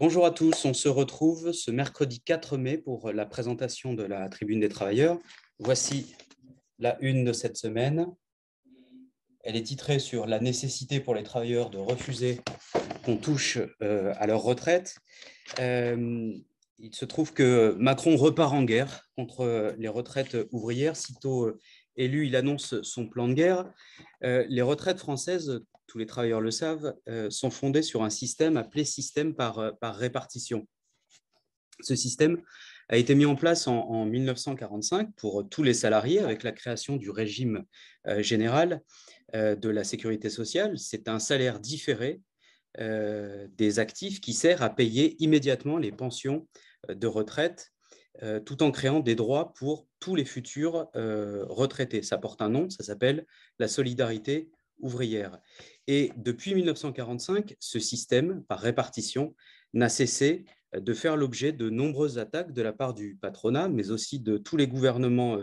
Bonjour à tous, on se retrouve ce mercredi 4 mai pour la présentation de la Tribune des Travailleurs. Voici la une de cette semaine. Elle est titrée sur la nécessité pour les travailleurs de refuser qu'on touche euh, à leur retraite. Euh, il se trouve que Macron repart en guerre contre les retraites ouvrières, sitôt euh, élu, il annonce son plan de guerre. Euh, les retraites françaises, tous les travailleurs le savent, euh, sont fondées sur un système appelé système par, euh, par, répartition. Ce système a été mis en place en, 1945 pour tous les salariés avec la création du régime général de la sécurité sociale. C'est un salaire différé des actifs qui sert à payer immédiatement les pensions de retraite euh, tout en créant des droits pour tous les futurs euh, retraités. Ça porte un nom, ça s'appelle la solidarité ouvrière. Et depuis 1945, ce système, par répartition, n'a cessé euh, de faire l'objet de nombreuses attaques de la part du patronat, mais aussi de tous les gouvernements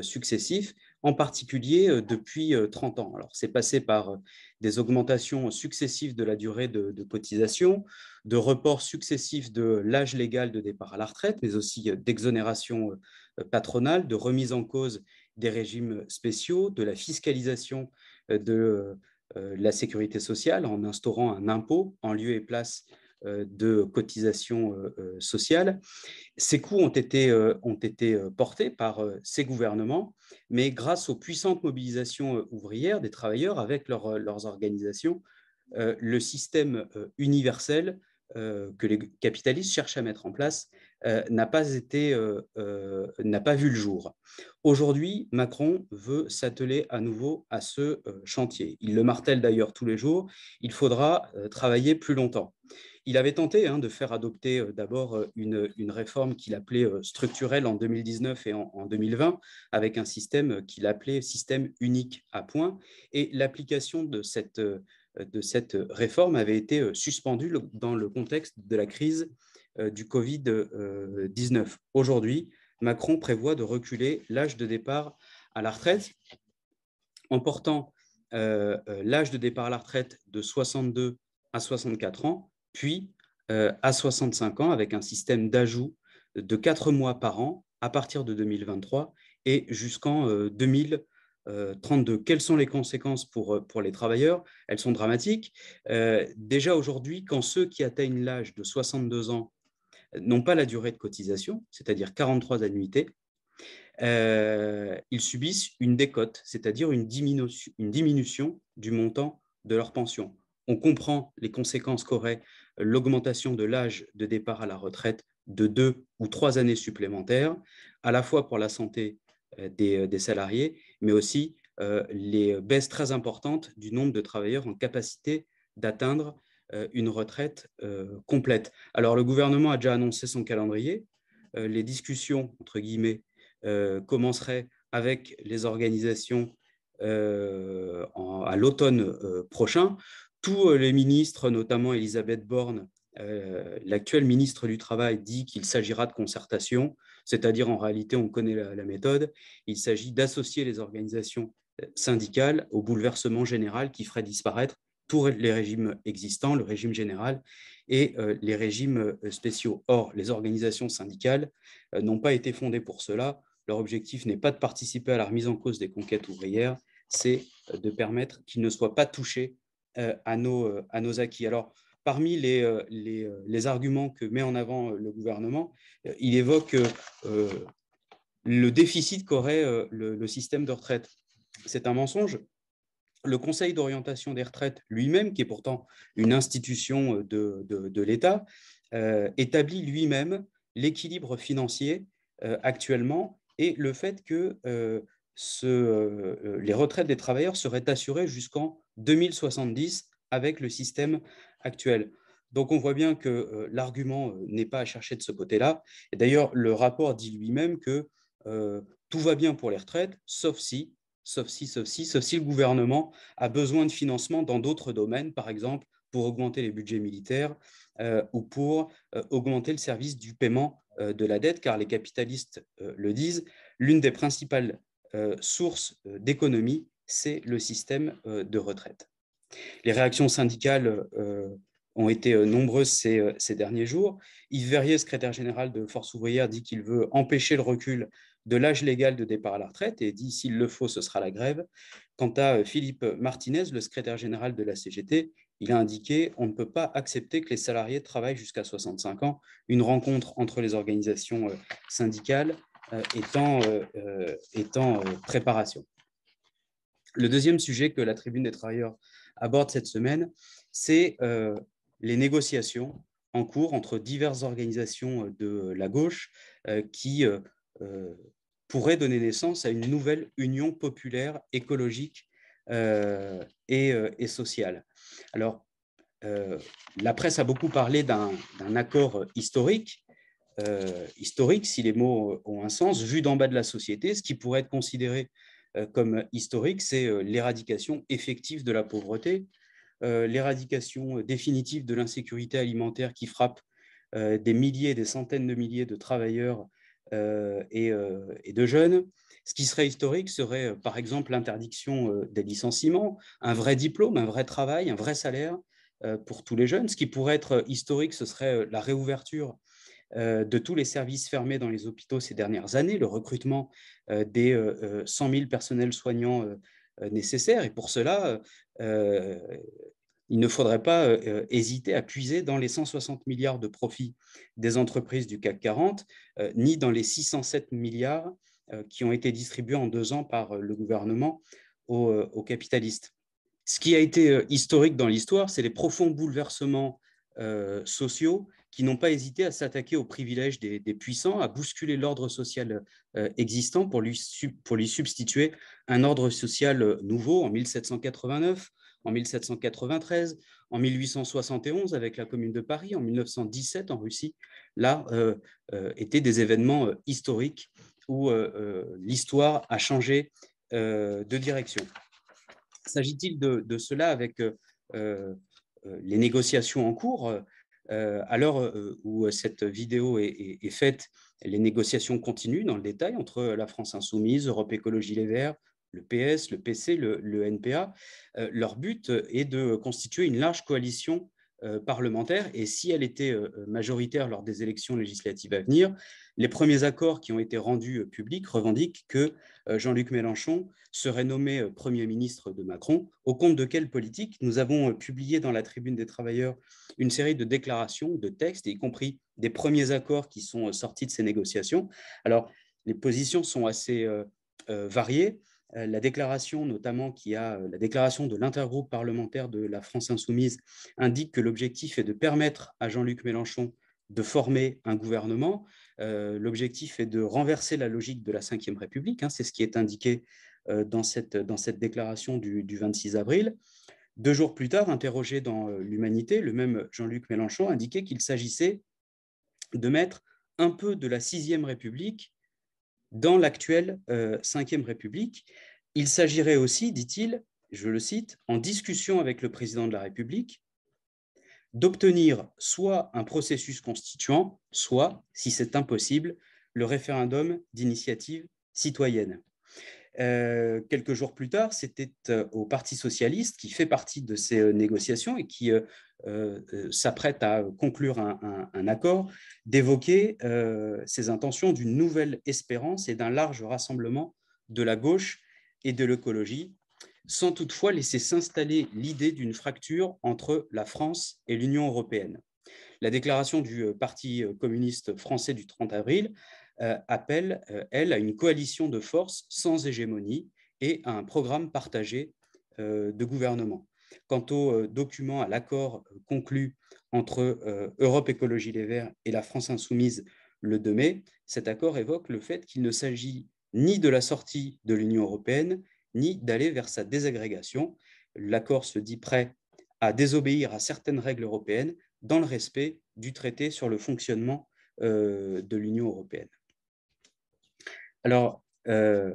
successifs, en particulier euh, depuis 30 euh, ans. Alors, c'est passé par euh, des augmentations successives de la durée de, de cotisation, de reports successifs de l'âge légal de départ à la retraite, mais aussi d'exonération patronale, de remise en cause des régimes spéciaux, de la fiscalisation de la sécurité sociale en instaurant un impôt en lieu et place euh, de cotisations euh, euh, sociales. Ces coûts ont été, portés par ces gouvernements, mais grâce aux puissantes mobilisations ouvrières des travailleurs avec leurs organisations, le système universel que les capitalistes cherchent à mettre en place euh, n'a pas, été, euh, euh, n'a pas vu le jour. Aujourd'hui, Macron veut s'atteler à nouveau à ce chantier. Il le martèle d'ailleurs tous les jours, il faudra travailler plus longtemps. Il avait tenté hein, de faire adopter d'abord une, réforme qu'il appelait structurelle en 2019 et en, 2020, avec un système qu'il appelait système unique à point, et l'application de cette de cette réforme avait été suspendue dans le contexte de la crise euh, du Covid-19. Euh, aujourd'hui, Macron prévoit de reculer l'âge de départ à la retraite en portant euh, l'âge de départ à la retraite de 62 à 64 ans, puis à 65 ans avec un système d'ajout de 4 mois par an à partir de 2023 et jusqu'en 2032. Quelles sont les conséquences pour, pour les travailleurs Elles sont dramatiques. déjà aujourd'hui, quand ceux qui atteignent l'âge de 62 ans non pas la durée de cotisation, c'est-à-dire 43 annuités, euh, ils subissent une décote, c'est-à-dire une, diminution du montant de leur pension. On comprend les conséquences qu'aurait l'augmentation de l'âge de départ à la retraite de deux ou trois années supplémentaires, à la fois pour la santé euh, euh, des, salariés, mais aussi les baisses très importantes du nombre de travailleurs en capacité d'atteindre euh, une retraite euh, complète. Alors le gouvernement a déjà annoncé son calendrier. Euh, les discussions, entre guillemets, commenceraient avec les organisations à l'automne prochain. Tous les ministres, notamment Elisabeth Borne, l'actuel ministre du Travail dit qu'il s'agira de concertation, c'est-à-dire en réalité on connaît la méthode, il s'agit d'associer les organisations syndicales au bouleversement général qui ferait disparaître pour les régimes existants, le régime général et euh, les régimes euh, spéciaux. Or, les organisations syndicales euh, n'ont pas été fondées pour cela. Leur objectif n'est pas de participer à la remise en cause des conquêtes ouvrières, c'est de permettre qu'ils ne soient pas touchés à nos, à nos acquis. Alors, parmi les, les, arguments que met en avant le gouvernement, il évoque le déficit qu'aurait le, système de retraite. C'est un mensonge le Conseil d'orientation des retraites lui-même, qui est pourtant une institution euh, de, l'État, euh, établit lui-même l'équilibre financier euh, actuellement et le fait que les retraites des travailleurs seraient assurées jusqu'en 2070 avec le système actuel. Donc on voit bien que l'argument n'est pas à chercher de ce côté-là. d'ailleurs, le rapport dit lui-même que tout va bien pour les retraites, sauf si sauf si, sauf si, sauf si le gouvernement a besoin de financement dans d'autres domaines, par exemple pour augmenter les budgets militaires euh, ou pour euh, augmenter le service du paiement euh, de la dette, car les capitalistes le disent, l'une des principales sources d'économie, c'est le système de retraite. Les réactions syndicales ont été nombreuses ces, ces, derniers jours. Yves Verrier, secrétaire général de Force ouvrière, dit qu'il veut empêcher le recul de l'âge légal de départ à la retraite et dit s'il le faut, ce sera la grève. Quant à euh, Philippe Martinez, le secrétaire général de la CGT, il a indiqué on ne peut pas accepter que les salariés travaillent jusqu'à 65 ans. Une rencontre entre les organisations euh, syndicales étant, euh, étant préparation. Le deuxième sujet que la Tribune des travailleurs aborde cette semaine, c'est les négociations en cours entre diverses organisations de la gauche qui euh, pourrait donner naissance à une nouvelle union populaire, écologique euh, euh, et, sociale. Alors, la presse a beaucoup parlé d'un accord historique, historique, si les mots ont un sens, vu d'en bas de la société, ce qui pourrait être considéré comme historique, c'est l'éradication effective de la pauvreté, l'éradication définitive de l'insécurité alimentaire qui frappe des milliers, des centaines de milliers de travailleurs euh, euh, et, de jeunes. Ce qui serait historique serait, euh, par exemple, l'interdiction des licenciements, un vrai diplôme, un vrai travail, un vrai salaire pour tous les jeunes. Ce qui pourrait être historique, ce serait la réouverture de tous les services fermés dans les hôpitaux ces dernières années, le recrutement des 100 000 personnels soignants nécessaires. Et pour cela, il ne faudrait pas euh, euh, hésiter à puiser dans les 160 milliards de profits des entreprises du CAC 40, euh, ni dans les 607 milliards qui ont été distribués en deux ans par le gouvernement aux, capitalistes. Ce qui a été historique dans l'histoire, c'est les profonds bouleversements sociaux qui n'ont pas hésité à s'attaquer aux privilèges des, puissants, à bousculer l'ordre social existant pour lui, pour lui substituer un ordre social nouveau en 1789 en 1793, en 1871 avec la Commune de Paris, en 1917 en Russie. Là, euh, euh, étaient des événements euh, historiques où l'histoire a changé de direction. S'agit-il de, cela avec les négociations en cours à l'heure où cette vidéo est faite, les négociations continuent dans le détail entre la France insoumise, Europe Écologie Les Verts, le PS, le PC, le, NPA, euh, leur but euh, est de constituer une large coalition euh, parlementaire. Et si elle était majoritaire lors des élections législatives à venir, les premiers accords qui ont été rendus publics revendiquent que Jean-Luc Mélenchon serait nommé Premier ministre de Macron, au compte de quelle politique nous avons publié dans la Tribune des Travailleurs une série de déclarations, de textes, y compris des premiers accords qui sont sortis de ces négociations. Alors, les positions sont assez variées. Euh, la déclaration, notamment qui a euh, la déclaration de l'intergroupe parlementaire de la France insoumise, indique que l'objectif est de permettre à Jean-Luc Mélenchon de former un gouvernement. Euh, l'objectif est de renverser la logique de la Ve République, hein, c'est ce qui est indiqué dans, cette, déclaration du, du, 26 avril. Deux jours plus tard, interrogé dans l'Humanité, le même Jean-Luc Mélenchon indiquait qu'il s'agissait de mettre un peu de la Sixième République dans l'actuelle euh, Ve République. Il s'agirait aussi, dit-il, je le cite, en discussion avec le président de la République, d'obtenir soit un processus constituant, soit, si c'est impossible, le référendum d'initiative citoyenne. Euh, quelques jours plus tard, c'était euh, au Parti socialiste qui fait partie de ces euh, négociations et qui s'apprête à conclure un, un accord, d'évoquer ses intentions d'une nouvelle espérance et d'un large rassemblement de la gauche et de l'écologie, sans toutefois laisser s'installer l'idée d'une fracture entre la France et l'Union européenne. La déclaration du Parti communiste français du 30 avril euh, appelle, euh, elle, à une coalition de forces sans hégémonie et à un programme partagé euh, de gouvernement. Quant au document, à l'accord conclu entre Europe Écologie Les Verts et la France Insoumise le 2 mai, cet accord évoque le fait qu'il ne s'agit ni de la sortie de l'Union européenne, ni d'aller vers sa désagrégation. L'accord se dit prêt à désobéir à certaines règles européennes dans le respect du traité sur le fonctionnement de l'Union européenne. Alors, euh,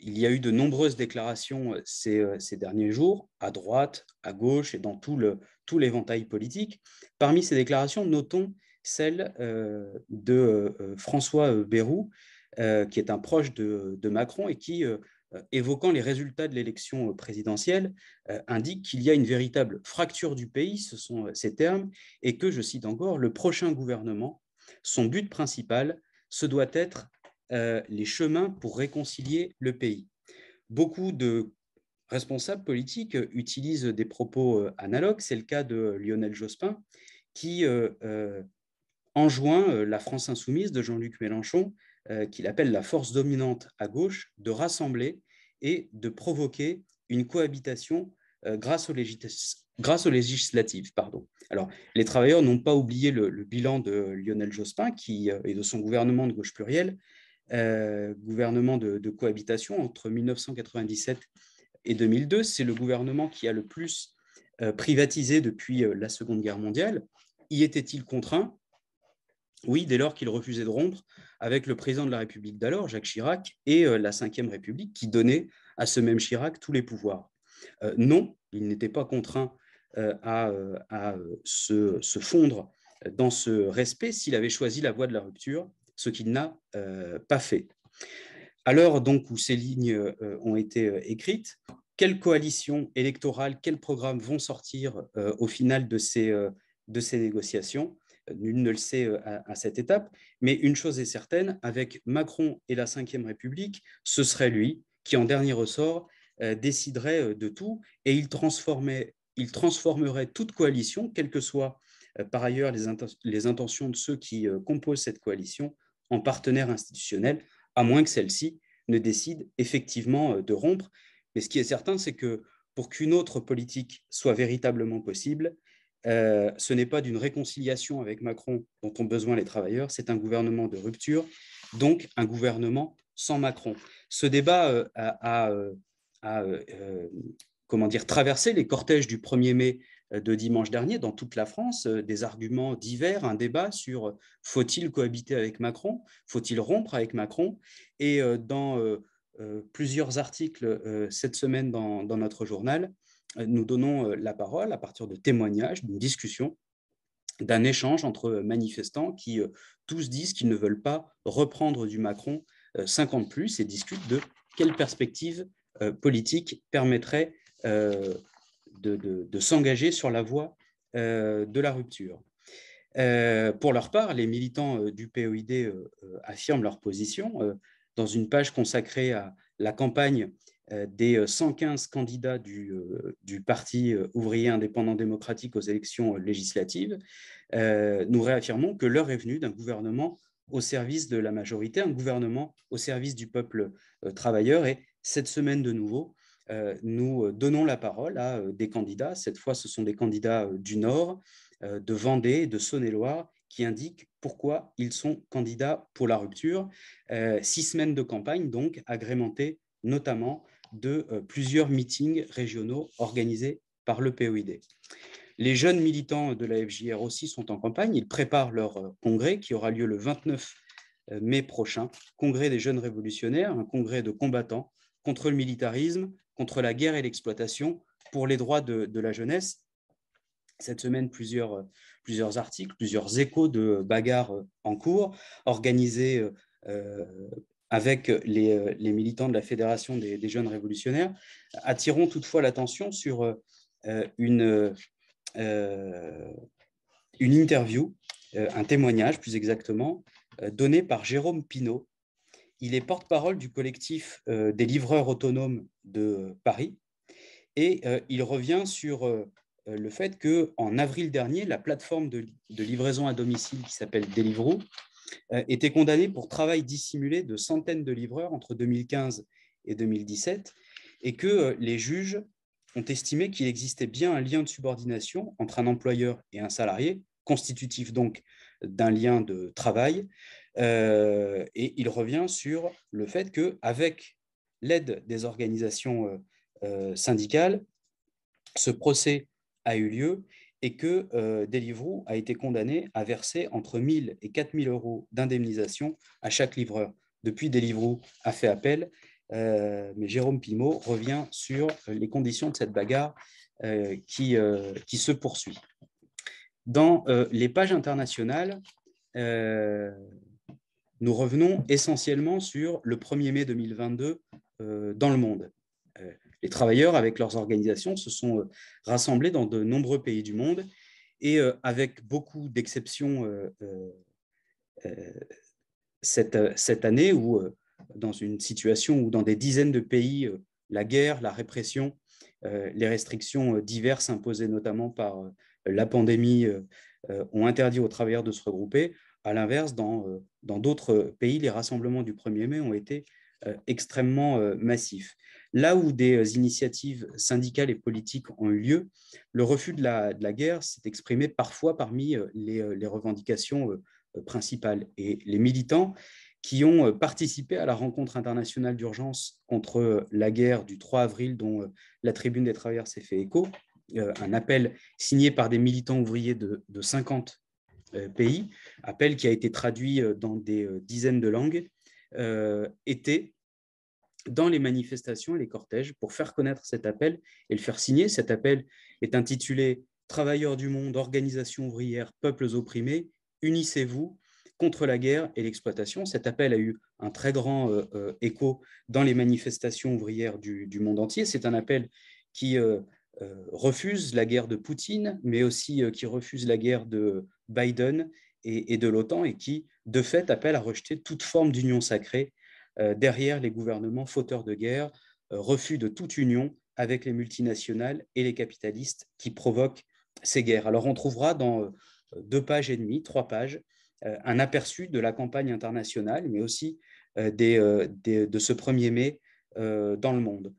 il y a eu de nombreuses déclarations euh, euh, ces, derniers jours, à droite, à gauche et dans tout l'éventail politique. Parmi ces déclarations, notons celle de François Bérou, qui est un proche de, de Macron et qui, évoquant les résultats de l'élection présidentielle, indique qu'il y a une véritable fracture du pays, ce sont ces termes, et que, je cite encore, le prochain gouvernement, son but principal, ce doit être euh, les chemins pour réconcilier le pays. Beaucoup de responsables politiques utilisent des propos euh, analogues. C'est le cas de Lionel Jospin, qui euh, enjoint la France insoumise de Jean-Luc Mélenchon, qu'il appelle la force dominante à gauche, de rassembler et de provoquer une cohabitation grâce aux, législatives. Pardon. Alors, les travailleurs n'ont pas oublié le, bilan de Lionel Jospin qui, et de son gouvernement de gauche plurielle euh, gouvernement de, cohabitation entre 1997 et 2002. C'est le gouvernement qui a le plus euh, privatisé depuis euh, la Seconde Guerre mondiale. Y était-il contraint Oui, dès lors qu'il refusait de rompre avec le président de la République d'alors, Jacques Chirac, et la Ve République qui donnait à ce même Chirac tous les pouvoirs. non, il n'était pas contraint à, se, fondre dans ce respect s'il avait choisi la voie de la rupture ce qu'il n'a euh, pas fait. À l'heure donc où ces lignes euh, ont été euh, écrites, quelles coalitions électorales, quels programmes vont sortir au final de ces, de ces négociations Nul ne le sait à, cette étape, mais une chose est certaine, avec Macron et la Ve République, ce serait lui qui, en dernier ressort, déciderait de tout et il, il transformerait toute coalition, quelles que soient par ailleurs les, intentions de ceux qui composent cette coalition, en partenaire institutionnel, à moins que celle-ci ne décide effectivement euh, de rompre. Mais ce qui est certain, c'est que pour qu'une autre politique soit véritablement possible, euh, ce n'est pas d'une réconciliation avec Macron dont ont besoin les travailleurs, c'est un gouvernement de rupture, donc un gouvernement sans Macron. Ce débat euh, a, comment dire, traversé les cortèges du 1er mai euh, de dimanche dernier, dans toute la France, euh, des arguments divers, un débat sur euh, faut-il cohabiter avec Macron, faut-il rompre avec Macron. Et dans plusieurs articles cette semaine dans, notre journal, nous donnons la parole à partir de témoignages, d'une discussion, d'un échange entre manifestants qui tous disent qu'ils ne veulent pas reprendre du Macron 50 plus et discutent de quelles perspectives politiques permettraient de, s'engager sur la voie euh, de la rupture. Euh, pour leur part, les militants euh, du POID affirment leur position dans une page consacrée à la campagne des 115 candidats du, Parti ouvrier indépendant démocratique aux élections législatives, nous réaffirmons que l'heure est venue d'un gouvernement au service de la majorité, un gouvernement au service du peuple travailleur. Et cette semaine de nouveau, euh, nous euh, donnons la parole à euh, des candidats. Cette fois, ce sont des candidats du Nord, de Vendée, de Saône-et-Loire, qui indiquent pourquoi ils sont candidats pour la rupture. six semaines de campagne, donc, agrémentées notamment de plusieurs meetings régionaux organisés par le POID. Les jeunes militants de la FJR aussi sont en campagne. Ils préparent leur congrès qui aura lieu le 29 mai prochain, congrès des jeunes révolutionnaires, un congrès de combattants contre le militarisme, contre la guerre et l'exploitation pour les droits de, la jeunesse. Cette semaine, euh, plusieurs, articles, plusieurs échos de bagarres euh, en cours, organisés euh, avec les, militants de la Fédération des, jeunes révolutionnaires, attirons toutefois l'attention sur une, une interview, un témoignage plus exactement, donné par Jérôme Pinault, il est porte-parole du collectif euh, des livreurs autonomes de Paris et euh, il revient sur euh, le fait que en avril dernier, la plateforme de, de livraison à domicile qui s'appelle Deliveroo était condamnée pour travail dissimulé de centaines de livreurs entre 2015 et 2017 et que les juges ont estimé qu'il existait bien un lien de subordination entre un employeur et un salarié, constitutif donc d'un lien de travail, euh, et il revient sur le fait qu'avec l'aide des organisations euh, euh, syndicales, ce procès a eu lieu et que euh, Deliveroo a été condamné à verser entre 1000 et 4000 euros d'indemnisation à chaque livreur. Depuis, Deliveroo a fait appel, mais Jérôme Pimaud revient sur les conditions de cette bagarre qui, qui se poursuit. Dans les pages internationales, nous revenons essentiellement sur le 1er mai 2022 euh, dans le monde. Euh, les travailleurs, avec leurs organisations, se sont euh, rassemblés dans de nombreux pays du monde et avec beaucoup d'exceptions cette, cette, année où, dans une situation où dans des dizaines de pays, la guerre, la répression, les restrictions diverses imposées notamment par la pandémie ont interdit aux travailleurs de se regrouper, à l'inverse, euh, dans d'autres pays, les rassemblements du 1er mai ont été euh, extrêmement euh, massifs. Là où des initiatives syndicales et politiques ont eu lieu, le refus de la, guerre s'est exprimé parfois parmi les, revendications principales. Et les militants qui ont participé à la rencontre internationale d'urgence contre la guerre du 3 avril dont la tribune des travailleurs s'est fait écho, un appel signé par des militants ouvriers de, de 50 euh, pays, appel qui a été traduit euh, dans des euh, dizaines de langues, était dans les manifestations et les cortèges pour faire connaître cet appel et le faire signer. Cet appel est intitulé Travailleurs du monde, organisations ouvrières, peuples opprimés, unissez-vous contre la guerre et l'exploitation. Cet appel a eu un très grand écho dans les manifestations ouvrières du, monde entier. C'est un appel qui refuse la guerre de Poutine, mais aussi qui refuse la guerre de, Biden et, de l'OTAN et qui, de fait, appelle à rejeter toute forme d'union sacrée euh, derrière les gouvernements fauteurs de guerre, euh, refus de toute union avec les multinationales et les capitalistes qui provoquent ces guerres. Alors on trouvera dans euh, deux pages et demie, trois pages, un aperçu de la campagne internationale, mais aussi de ce 1er mai dans le monde,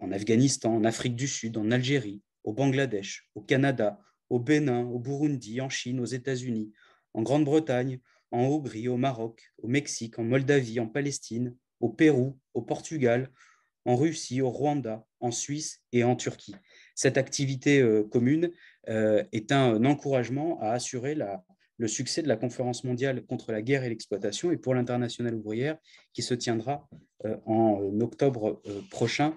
en Afghanistan, en Afrique du Sud, en Algérie, au Bangladesh, au Canada, au Bénin, au Burundi, en Chine, aux États-Unis, en Grande-Bretagne, en Hongrie, au Maroc, au Mexique, en Moldavie, en Palestine, au Pérou, au Portugal, en Russie, au Rwanda, en Suisse et en Turquie. Cette activité euh, commune euh, est un, encouragement à assurer le succès de la conférence mondiale contre la guerre et l'exploitation et pour l'internationale ouvrière qui se tiendra euh, en octobre prochain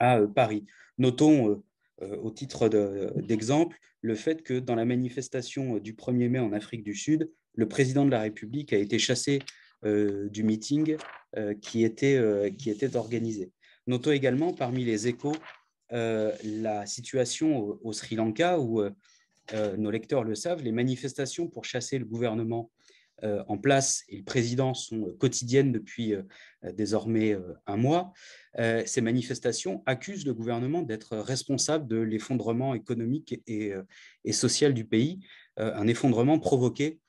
à Paris. Notons euh, au titre euh, d'exemple, le fait que dans la manifestation euh, du 1er mai en Afrique du Sud, le président de la République a été chassé du meeting qui, était, organisé. Notons également parmi les échos la situation au, Sri Lanka où, nos lecteurs le savent, les manifestations pour chasser le gouvernement en place et le président sont euh, quotidiennes depuis euh, euh, désormais un mois, ces manifestations accusent le gouvernement d'être responsable de l'effondrement économique et, social du pays, un effondrement provoqué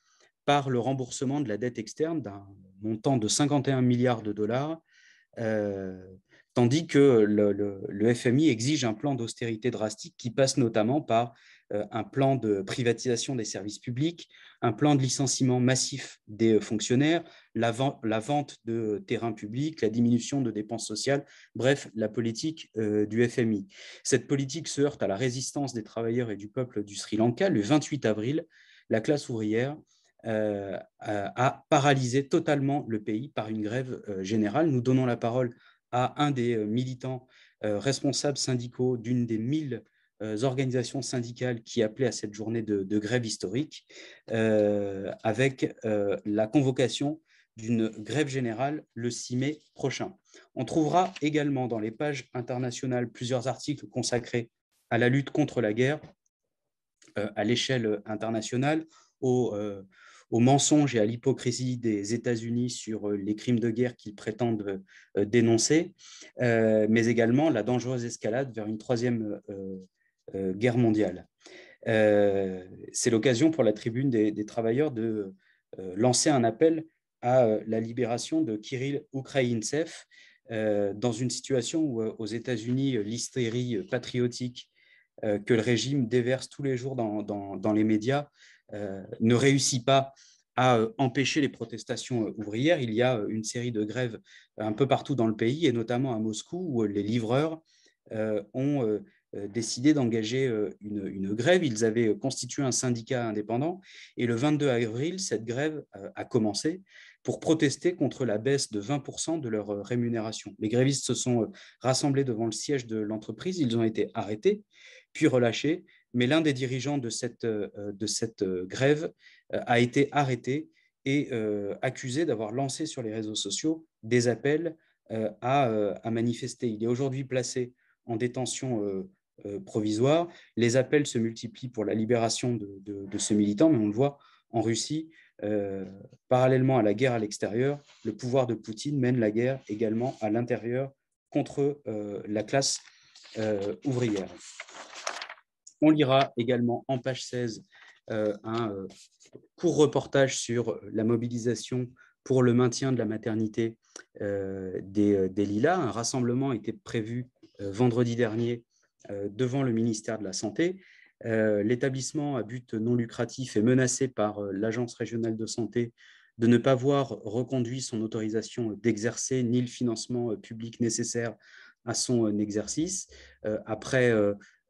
par le remboursement de la dette externe d'un montant de 51 milliards de dollars, tandis que le, FMI exige un plan d'austérité drastique qui passe notamment par euh, un plan de privatisation des services publics, un plan de licenciement massif des euh, fonctionnaires, la, vente de terrains publics, la diminution de dépenses sociales, bref, la politique euh, du FMI. Cette politique se heurte à la résistance des travailleurs et du peuple du Sri Lanka. Le 28 avril, la classe ouvrière a paralysé totalement le pays par une grève générale. Nous donnons la parole à un des militants responsables syndicaux d'une des mille euh, organisations syndicales qui appelaient à cette journée de, grève historique, euh, avec euh, la convocation d'une grève générale le 6 mai prochain. On trouvera également dans les pages internationales plusieurs articles consacrés à la lutte contre la guerre à l'échelle internationale, aux, mensonges et à l'hypocrisie des États-Unis sur les crimes de guerre qu'ils prétendent dénoncer, mais également la dangereuse escalade vers une troisième euh, guerre mondiale. Euh, c'est l'occasion pour la tribune des, travailleurs de euh, lancer un appel à la libération de Kirill Ukraïnsev dans une situation où aux États-Unis l'hystérie patriotique que le régime déverse tous les jours dans, dans les médias ne réussit pas à empêcher les protestations ouvrières. Il y a une série de grèves un peu partout dans le pays, et notamment à Moscou, où les livreurs ont euh, décidé d'engager euh, une, grève. Ils avaient euh, constitué un syndicat indépendant et le 22 avril, cette grève a commencé pour protester contre la baisse de 20% de leur rémunération. Les grévistes se sont rassemblés devant le siège de l'entreprise, ils ont été arrêtés, puis relâchés, mais l'un des dirigeants de cette, grève a été arrêté et accusé d'avoir lancé sur les réseaux sociaux des appels à, à manifester. Il est aujourd'hui placé en détention euh, provisoire. Les appels se multiplient pour la libération de, ce militant, mais on le voit en Russie, euh, parallèlement à la guerre à l'extérieur, le pouvoir de Poutine mène la guerre également à l'intérieur contre euh, la classe ouvrière. On lira également en page 16 un court reportage sur la mobilisation pour le maintien de la maternité des, des, Lilas. Un rassemblement était prévu vendredi dernier euh, devant le ministère de la Santé. Euh, l'établissement à but non lucratif est menacé par euh, l'Agence régionale de santé de ne pas voir reconduit son autorisation d'exercer ni le financement public nécessaire à son exercice. Après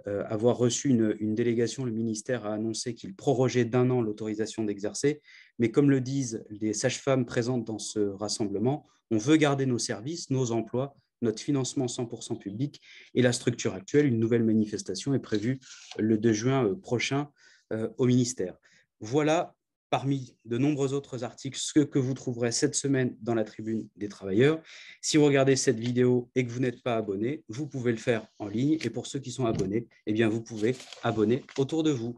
avoir reçu une, une, délégation, le ministère a annoncé qu'il prorogeait d'un an l'autorisation d'exercer. Mais comme le disent les sages-femmes présentes dans ce rassemblement, on veut garder nos services, nos emplois, notre financement 100% public et la structure actuelle. Une nouvelle manifestation est prévue le 2 juin euh, prochain euh, au ministère. Voilà parmi de nombreux autres articles ce que vous trouverez cette semaine dans la tribune des travailleurs. Si vous regardez cette vidéo et que vous n'êtes pas abonné, vous pouvez le faire en ligne. Et pour ceux qui sont abonnés, eh bien, vous pouvez abonner autour de vous.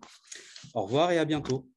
Au revoir et à bientôt.